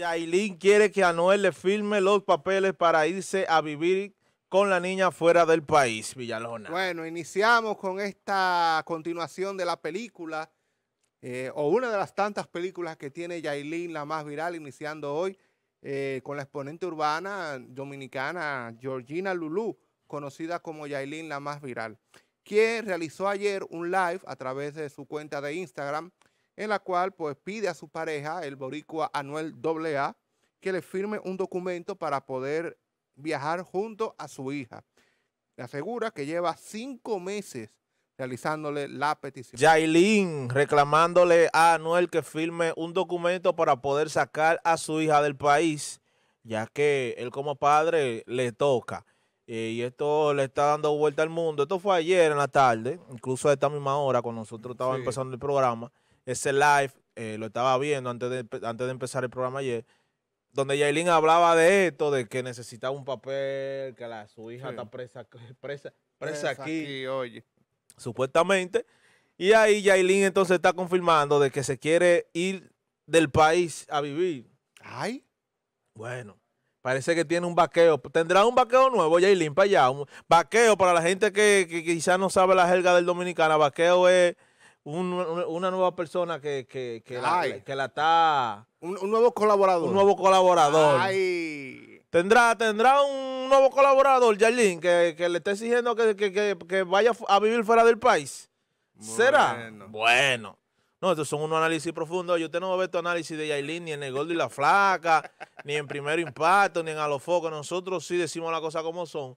Yailin quiere que Anuel le firme los papeles para irse a vivir con la niña fuera del país, Villalona. Bueno, iniciamos con esta continuación de la película, eh, o una de las tantas películas que tiene Yailin, la más viral, iniciando hoy eh, con la exponente urbana dominicana Georgina Lulú, conocida como Yailin, la más viral, quien realizó ayer un live a través de su cuenta de Instagram en la cual pues pide a su pareja, el boricua Anuel AA, que le firme un documento para poder viajar junto a su hija. Le asegura que lleva cinco meses realizándole la petición. Yailin reclamándole a Anuel que firme un documento para poder sacar a su hija del país, ya que él como padre le toca. Eh, y esto le está dando vuelta al mundo. Esto fue ayer en la tarde, incluso a esta misma hora, cuando nosotros estábamos empezando el programa ese live, eh, lo estaba viendo antes de, antes de empezar el programa ayer, donde Yailin hablaba de esto, de que necesitaba un papel, que la, su hija está presa, aquí. Supuestamente. Y ahí Yailin entonces está confirmando de que se quiere ir del país a vivir. Ay. Bueno, parece que tiene un vaqueo. Tendrá un vaqueo nuevo, Yailin, para allá. Un vaqueo para la gente que, que quizás no sabe la jerga del dominicana. Vaqueo es una nueva persona que, que, la, está... Un, nuevo colaborador. Un nuevo colaborador. Tendrá, tendrá un nuevo colaborador, Jarlín, que, le está exigiendo que, vaya a vivir fuera del país. ¿Será? Bueno. No, estos son unos análisis profundos. Yo usted no va a tu análisis de Jailín ni en El Gordo y la Flaca, ni en Primero Impacto, ni en A los Focos. Nosotros sí decimos las cosas como son.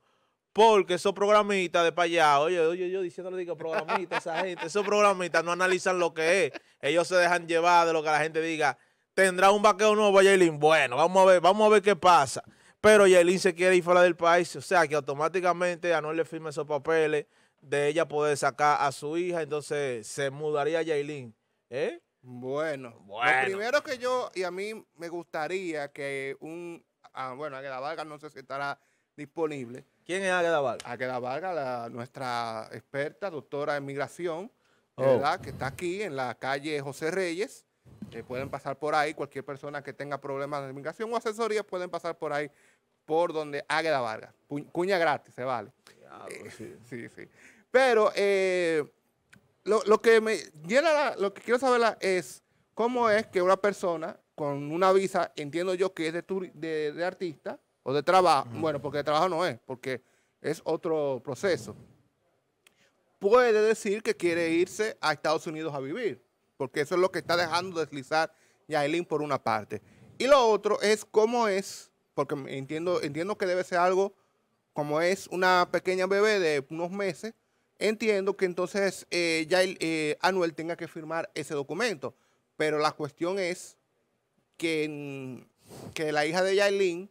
Porque esos programistas de para allá, oye, oye, yo diciéndole digo, programistas, esa gente, esos programistas no analizan lo que es. Ellos se dejan llevar de lo que la gente diga. Tendrá un vaqueo nuevo a Bueno, vamos a ver, vamos a ver qué pasa. Pero Yailin se quiere ir fuera del país. O sea que automáticamente no le firme esos papeles de ella poder sacar a su hija. Entonces se mudaría Yailin. ¿Eh? Bueno, bueno. Lo primero que yo, y a mí me gustaría que un, ah, bueno, que la valga no sé si estará disponible, ¿Quién es Águeda Vargas? Águeda Vargas, nuestra experta, doctora en migración, oh. que está aquí en la calle José Reyes. Eh, pueden pasar por ahí, cualquier persona que tenga problemas de migración o asesoría, pueden pasar por ahí, por donde Águeda Vargas. cuña gratis, se vale. Eh, sí. sí, Pero eh, lo, que me llena, lo que quiero saber es cómo es que una persona con una visa, entiendo yo que es de, de artista, o de trabajo, bueno, porque de trabajo no es, porque es otro proceso, puede decir que quiere irse a Estados Unidos a vivir, porque eso es lo que está dejando deslizar Yaelin por una parte. Y lo otro es cómo es, porque entiendo, entiendo que debe ser algo, como es una pequeña bebé de unos meses, entiendo que entonces eh, eh, Anuel tenga que firmar ese documento. Pero la cuestión es que, que la hija de Yailin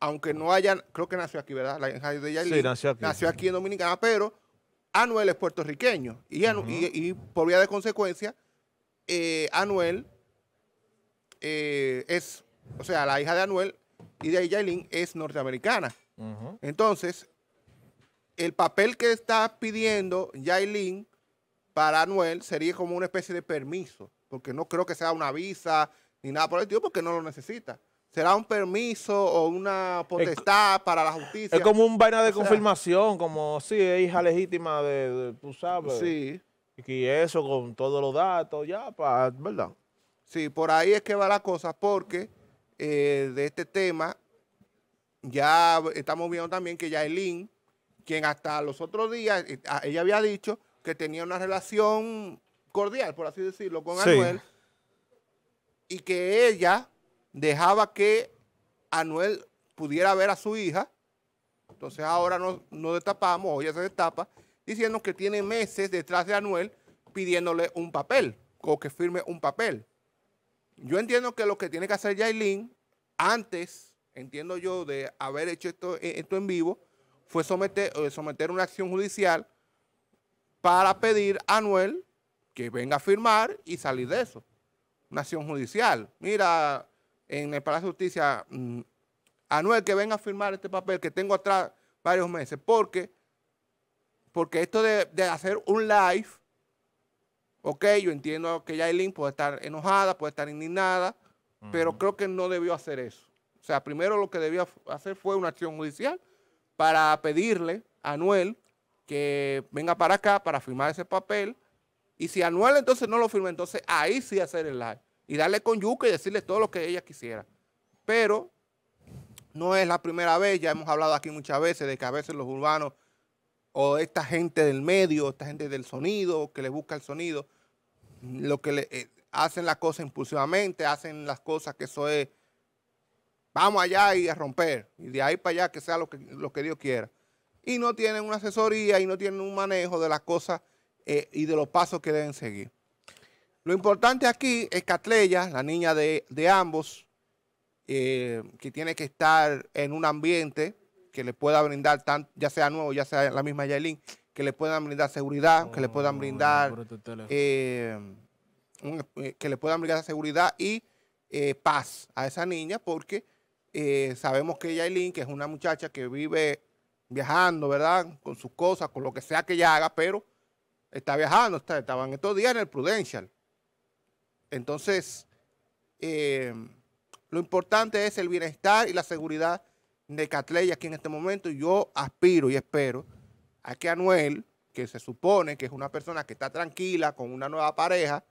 aunque no haya, creo que nació aquí, ¿verdad? La hija de Yailin, sí, nació aquí. Nació aquí en Dominicana, pero Anuel es puertorriqueño. Y, por vía de consecuencia, eh, Anuel eh, es, o sea, la hija de Anuel y de Yailin es norteamericana. Entonces, el papel que está pidiendo Yailin para Anuel sería como una especie de permiso, porque no creo que sea una visa ni nada por el estilo, porque no lo necesita será un permiso o una potestad para la justicia. Es como un vaina de confirmación, como sí, es hija legítima de, tú sabes. Sí. Y eso con todos los datos, ya, pa, ¿verdad? Sí, por ahí es que va la cosa, porque eh, de este tema ya estamos viendo también que Yailin, quien hasta los otros días, eh, ella había dicho que tenía una relación cordial, por así decirlo, con Anuel, y que ella dejaba que Anuel pudiera ver a su hija. Entonces ahora no, destapamos, hoy ya se destapa, diciendo que tiene meses detrás de Anuel pidiéndole un papel o que firme un papel. Yo entiendo que lo que tiene que hacer Yailin antes, entiendo yo, de haber hecho esto, e, esto en vivo, fue someter, eh, someter una acción judicial para pedir a Anuel que venga a firmar y salir de eso. Una acción judicial. Mira, en el Palacio de Justicia, mm, Anuel, que venga a firmar este papel que tengo atrás varios meses, porque, porque esto de, hacer un live, ok, yo entiendo que Yailin puede estar enojada, puede estar indignada, pero creo que no debió hacer eso. O sea, primero lo que debió hacer fue una acción judicial para pedirle a Anuel que venga para acá para firmar ese papel. Y si Anuel entonces no lo firma, entonces ahí sí hacer el live y darle con yuca y decirle todo lo que ella quisiera. Pero no es la primera vez, ya hemos hablado aquí muchas veces de que a veces los urbanos o esta gente del medio, esta gente del sonido, que le busca el sonido, lo que eh, hacen las cosas impulsivamente, hacen las cosas que eso es, vamos allá y a romper, y de ahí para allá que sea lo que, lo que Dios quiera. Y no tienen una asesoría y no tienen un manejo de las cosas eh, y de los pasos que deben seguir. Lo importante aquí es que Atleya, la niña de, ambos, eh, que tiene que estar en un ambiente que le pueda brindar, tan, ya sea nuevo, ya sea la misma Yailin, que le puedan brindar seguridad, que le oh, puedan brindar eh, eh, que le puedan brindar seguridad y paz a esa niña, porque sabemos que Yailin, que es una muchacha que vive viajando, ¿verdad? Con sus cosas, con lo que sea que ella haga, pero está viajando, estaban estos días en el Prudential. Entonces, eh, lo importante es el bienestar y la seguridad de Catley aquí en este momento. Yo aspiro y espero a que Anuel, que se supone que es una persona que está tranquila con una nueva pareja,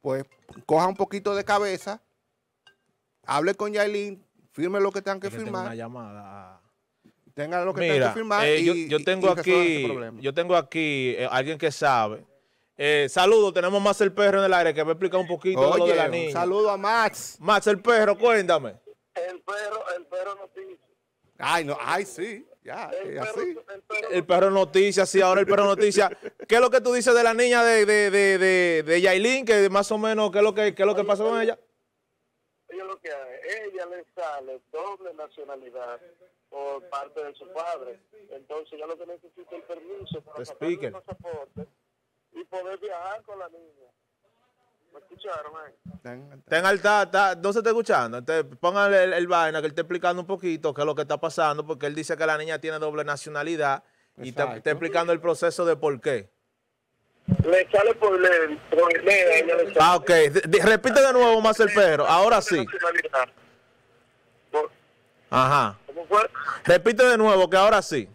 pues coja un poquito de cabeza, hable con Yailin, firme lo que tengan que, firmar. Una llamada. lo que tengan que firmar. Eh, y, yo, tengo aquí, yo tengo aquí alguien que sabe eh, saludos, tenemos más el perro en el aire que me explica un poquito lo de la niña. saludo a Max. Max el perro, cuéntame. El perro, el perro noticia. Ay, no, ay, sí. Ya, el, perro, así. el, perro, noticia, sí, ahora el perro noticia. ¿Qué es lo que tú dices de la niña de, de, de, de, Yailin? Que más o menos, ¿qué es lo que, qué es lo que pasó con ella? Ella lo que hace, ella le sale doble nacionalidad por parte de su padre. Entonces ya lo que necesita el permiso para sacar el pasaporte y poder viajar con la niña. ¿Me escucharon Ten, alta, no se está escuchando. Entonces, póngale el, el, vaina que él está explicando un poquito qué es lo que está pasando, porque él dice que la niña tiene doble nacionalidad y está, explicando el proceso de por qué. Le sale por el, por Ah, ok. repite de nuevo, más el perro. Ahora sí. Ajá. Repite de nuevo, que ahora sí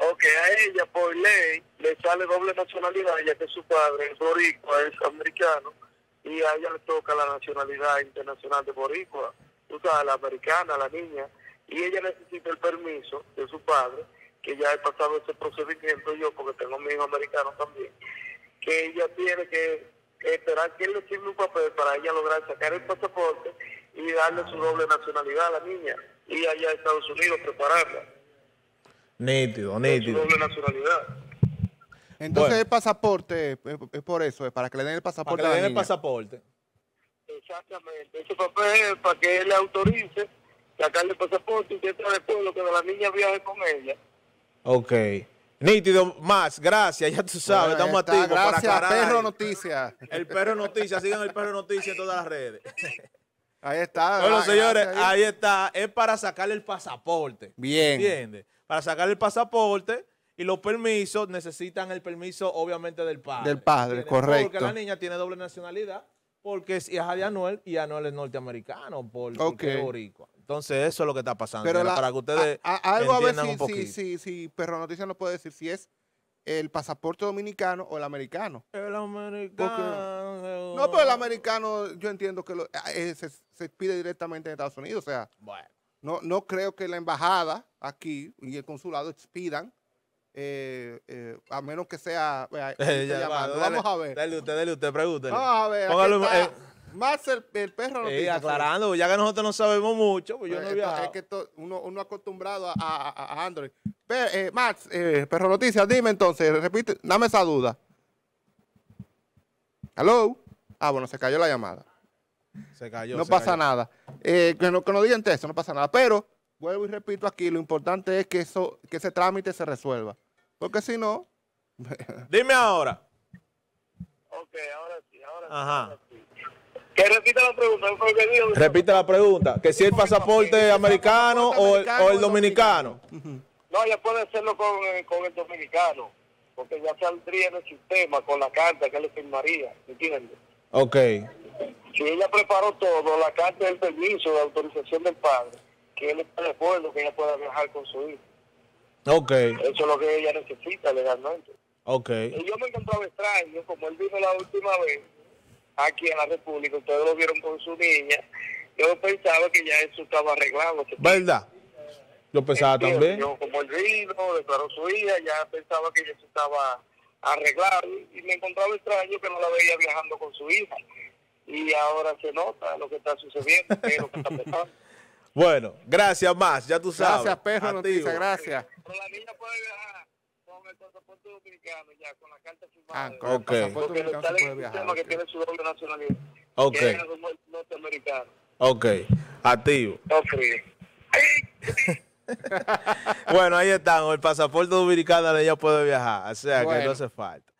o a ella por ley le sale doble nacionalidad, ya que su padre es boricua, es americano, y a ella le toca la nacionalidad internacional de boricua, o sea, la americana, la niña, y ella necesita el permiso de su padre, que ya he pasado ese procedimiento yo, porque tengo mi hijo americano también, que ella tiene que esperar que él le sirva un papel para ella lograr sacar el pasaporte y darle su doble nacionalidad a la niña, y allá a Estados Unidos prepararla. Nítido, nítido. Doble nacionalidad. Entonces el pasaporte, es por eso, es para que le den el pasaporte. que le den el pasaporte. Exactamente. Ese papel es para que él le autorice sacarle el pasaporte y que después lo que la niña viaje con ella. Ok. Nítido, más, gracias, ya tú sabes, estamos activos para el Perro Noticias. El Perro Noticias, sigan el Perro Noticias en todas las redes. Ahí está. Bueno, señores, ahí. está. Es para sacarle el pasaporte. Bien. ¿Entiendes? Para sacar el pasaporte y los permisos necesitan el permiso, obviamente, del padre. Del padre, correcto. Porque la niña tiene doble nacionalidad porque es hija de Anuel y Anuel es norteamericano por okay. Entonces, eso es lo que está pasando. Pero para que ustedes algo a ver si, un si, si, Perro Noticias nos puede decir si es el pasaporte dominicano o el americano. El americano. no, pero el americano yo entiendo que eh, eh, se, expide pide directamente en Estados Unidos. O sea, bueno. no, no creo que la embajada aquí y el consulado expidan eh, a menos que sea. vamos a ver. Dale usted, dale usted, pregúntele. Vamos a ver. más el, perro aclarando, ya que nosotros no sabemos mucho, pues yo pues no esto, Es que uno, uno acostumbrado a Android. Eh, Max, eh, Perro Noticias, dime entonces, repite, dame esa duda. ¿Aló? Ah, bueno, se cayó la llamada. Se cayó. No pasa nada. Eh, que, no, que no digan eso, no pasa nada. Pero, vuelvo y repito aquí, lo importante es que, eso, que ese trámite se resuelva. Porque si no... dime ahora. Ok, ahora sí, ahora sí. Ajá. Que repita la pregunta. Repite la pregunta. Que si el pasaporte americano, o el, dominicano. No, ella puede hacerlo con, eh, con el dominicano, porque ya saldría en el sistema con la carta que le firmaría, ¿entiendes? Ok. Si ella preparó todo, la carta del permiso de autorización del padre, que él está de acuerdo que ella pueda viajar con su hijo. Ok. Eso es lo que ella necesita legalmente. Ok. yo me encontraba extraño, como él vino la última vez, aquí en la República, ustedes lo vieron con su niña, yo pensaba que ya eso estaba arreglado. ¿verdad? Yo pensaba también. Yo, como el vino, declaró su hija, ya pensaba que ya se estaba arreglando y me encontraba extraño que no la veía viajando con su hija. Y ahora se nota lo que está sucediendo, que está Bueno, gracias más, ya tú sabes. Gracias, perro, noticia, gracias. Pero la niña puede viajar con el pasaporte dominicano, ya con la carta firmada. Ah, con el pasaporte dominicano puede viajar. Porque tiene su doble nacionalidad. Ok. Que es norteamericano. Ok, activo. Ok. bueno, ahí están. El pasaporte dominicano ya puede viajar. O sea que no hace falta.